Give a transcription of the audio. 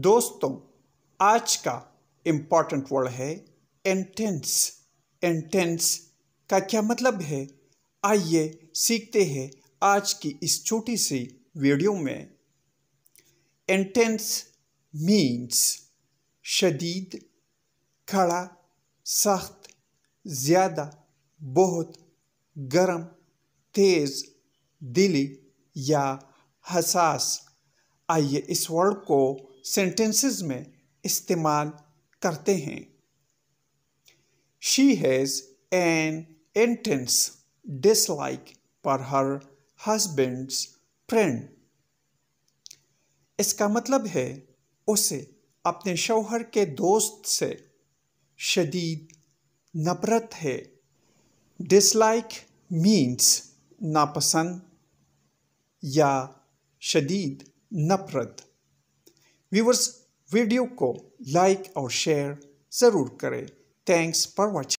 दोस्तों आज का इम्पॉर्टेंट वर्ड है एंटेंस एंटेंस का क्या मतलब है आइए सीखते हैं आज की इस छोटी सी वीडियो में एंटेंस मीन्स शदीद खड़ा सख्त ज़्यादा बहुत गर्म तेज़ दिली या हसास आइए इस वर्ड को सेंटेंसेस में इस्तेमाल करते हैं she has an intense dislike for her husbands friend इसका मतलब है उसे अपने शौहर के दोस्त से शदीद नफरत है डिसलाइक मीन्स नापसंद या शदीद नफरत व्यूवर्स वीडियो को लाइक और शेयर ज़रूर करें थैंक्स फॉर वॉचिंग